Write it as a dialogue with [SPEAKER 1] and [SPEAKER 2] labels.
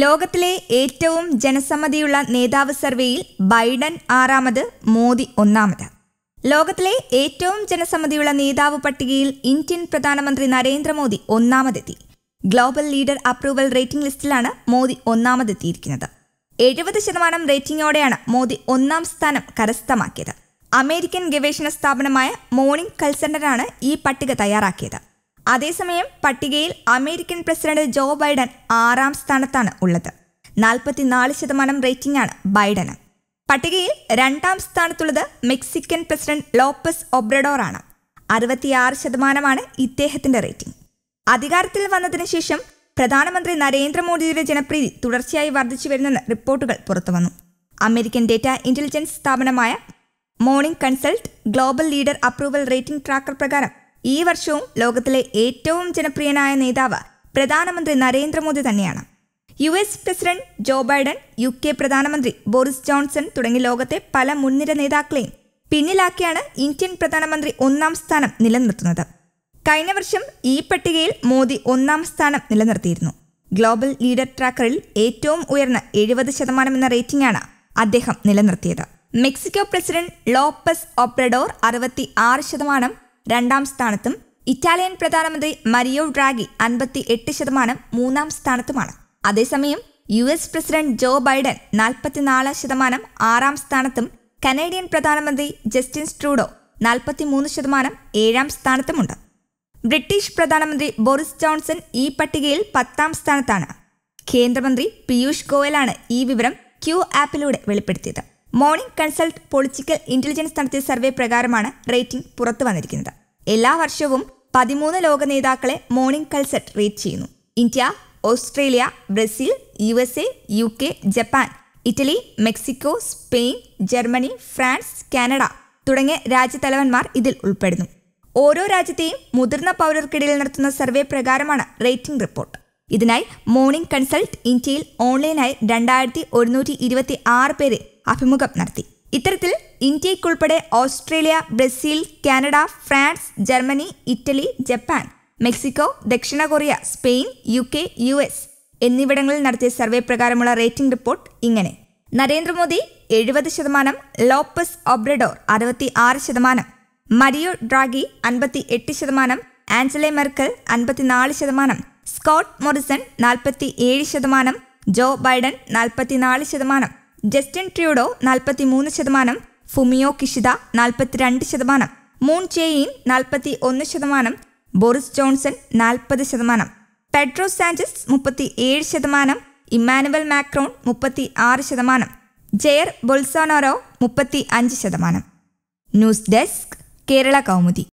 [SPEAKER 1] ലോകത്തിലെ ഏറ്റവും ജനസമ്മതിയുള്ള നേതാവ് സർവേയിൽ ബൈഡൻ ആറാമത് മോദി ഒന്നാമത് ലോകത്തിലെ ഏറ്റവും ജനസമ്മതിയുള്ള നേതാവ് പട്ടികയിൽ ഇന്ത്യൻ പ്രധാനമന്ത്രി നരേന്ദ്രമോദി ഒന്നാമതെത്തി global leader approval rating ലിസ്റ്റിലാണ് Modi ഒന്നാമതെത്തിയിരിക്കുന്നത് എഴുപത് ശതമാനം റേറ്റിംഗോടെയാണ് മോദി ഒന്നാം സ്ഥാനം കരസ്ഥമാക്കിയത് അമേരിക്കൻ ഗവേഷണ സ്ഥാപനമായ മോർണിംഗ് കൾസണ്ടറാണ് ഈ പട്ടിക തയ്യാറാക്കിയത് അതേസമയം പട്ടികയിൽ അമേരിക്കൻ പ്രസിഡന്റ് ജോ ബൈഡൻ ആറാം സ്ഥാനത്താണ് ഉള്ളത് നാൽപ്പത്തിനാല് ശതമാനം റേറ്റിംഗാണ് ബൈഡന് പട്ടികയിൽ രണ്ടാം സ്ഥാനത്തുള്ളത് മെക്സിക്കൻ പ്രസിഡന്റ് ലോപ്പസ് ഒബ്രഡോറാണ് അറുപത്തിയാറ് ശതമാനമാണ് ഇദ്ദേഹത്തിന്റെ റേറ്റിംഗ് അധികാരത്തിൽ വന്നതിന് ശേഷം പ്രധാനമന്ത്രി നരേന്ദ്രമോദിയുടെ ജനപ്രീതി തുടർച്ചയായി വർദ്ധിച്ചു വരുന്നെന്ന് റിപ്പോർട്ടുകൾ പുറത്തുവന്നു അമേരിക്കൻ ഡേറ്റ ഇന്റലിജൻസ് സ്ഥാപനമായ Morning Consult global leader approval rating tracker പ്രകാരം ഈ വർഷവും ലോകത്തിലെ ഏറ്റവും ജനപ്രിയനായ നേതാവ് പ്രധാനമന്ത്രി നരേന്ദ്രമോദി തന്നെയാണ് U S president Joe Biden U K പ്രധാനമന്ത്രി ബോറിസ് ജോൺസൺ തുടങ്ങി ലോകത്തെ പല മുൻനിര നേതാക്കളെയും പിന്നിലാക്കിയാണ് ഇന്ത്യൻ പ്രധാനമന്ത്രി ഒന്നാം സ്ഥാനം നിലനിർത്തുന്നത് കഴിഞ്ഞ വർഷം ഈ പട്ടികയിൽ മോദി ഒന്നാം സ്ഥാനം നിലനിർത്തിയിരുന്നു ഗ്ലോബൽ ലീഡർ ട്രാക്കറിൽ ഏറ്റവും ഉയർന്ന എഴുപത് ശതമാനം എന്ന റേറ്റിംഗാണ് അദ്ദേഹം നിലനിർത്തിയത് മെക്സിക്കോ പ്രസിഡന്റ് ലോപ്പസ് ഓപ്രഡോർ അറുപത്തി ആറ് ശതമാനം രണ്ടാം സ്ഥാനത്തും ഇറ്റാലിയൻ പ്രധാനമന്ത്രി മരിയോ ഡ്രാഗി അൻപത്തി എട്ട് ശതമാനം മൂന്നാം സ്ഥാനത്തുമാണ് അതേസമയം U S president Joe Biden നാൽപ്പത്തിനാല് ശതമാനം ആറാം സ്ഥാനത്തും കനേഡിയൻ പ്രധാനമന്ത്രി ജസ്റ്റിൻ സ്ട്രൂഡോ നാൽപ്പത്തിമൂന്ന് ശതമാനം ഏഴാം സ്ഥാനത്തുമുണ്ട് ബ്രിട്ടീഷ് പ്രധാനമന്ത്രി ബോറിസ് ജോൺസൺ ഈ പട്ടികയിൽ പത്താം സ്ഥാനത്താണ് കേന്ദ്രമന്ത്രി പീയൂഷ് ഗോയലാണ് ഈ വിവരം ക്യൂ ആപ്പിലൂടെ വെളിപ്പെടുത്തിയത് മോർണിംഗ് കൺസൾട്ട് പൊളിറ്റിക്കൽ ഇന്റലിജൻസ് നടത്തിയ സർവേ പ്രകാരമാണ് റേറ്റിംഗ് പുറത്തു വന്നിരിക്കുന്നത് എല്ലാ വർഷവും പതിമൂന്ന് ലോക നേതാക്കളെ മോർണിംഗ് കൺസൾട്ട് റേറ്റ് ചെയ്യുന്നു India Australia Brazil U S A U K Japan Italy Mexico Spain Germany France Canada തുടങ്ങിയ രാജ്യത്തലവന്മാർ ഇതിൽ ഉൾപ്പെടുന്നു ഓരോ രാജ്യത്തെയും മുതിർന്ന പൗരർക്കിടയിൽ നടത്തുന്ന സർവേ പ്രകാരമാണ് റേറ്റിംഗ് റിപ്പോർട്ട് ഇതിനായി മോർണിംഗ് കൺസൾട്ട് ഇന്ത്യയിൽ ഓൺലൈനായി രണ്ടായിരത്തി ഒരുന്നൂറ്റി ഇരുപത്തി ആറ് പേരെ അഭിമുഖം നടത്തി ഇത്തരത്തിൽ ഇന്ത്യയ്ക്കുൾപ്പെടെ Australia Brazil Canada France Germany Italy Japan Mexico ദക്ഷിണ Korea Spain U K U S എന്നിവിടങ്ങളിൽ നടത്തിയ സർവേ പ്രകാരമുള്ള റേറ്റിംഗ് റിപ്പോർട്ട് ഇങ്ങനെ നരേന്ദ്രമോദി എഴുപത് ശതമാനം ലോപ്പസ് ഒബ്രഡോർ അറുപത്തി ആറ് ശതമാനം മരിയോ ഡ്രാഗി അൻപത്തി എട്ട് ശതമാനം ആഞ്ചലെ മെർക്കൽ അൻപത്തിനാല് ശതമാനം സ്കോട്ട് മോറിസൺ നാൽപ്പത്തി ഏഴ് ശതമാനം ജോ ബൈഡൻ നാൽപ്പത്തിനാല് ശതമാനം ജസ്റ്റിൻ ട്രിയൂഡോ നാൽപ്പത്തിമൂന്ന് ശതമാനം ഫുമിയോ കിഷിത നാൽപ്പത്തിരണ്ട് ശതമാനം മൂൺ ചേയിൻ നാൽപ്പത്തി ഒന്ന് ശതമാനം ബോറിസ് ജോൺസൺ നാൽപ്പത് ശതമാനം പെഡ്രോ സാഞ്ചസ് മുപ്പത്തി ഏഴ് ശതമാനം ഇമ്മാനുവൽ മാക്രോൺ മുപ്പത്തി ആറ് ശതമാനം ജയർ ബൊൾസോനോറോ മുപ്പത്തി അഞ്ച് ശതമാനം ന്യൂസ് ഡെസ്ക് കേരള കൗമുദി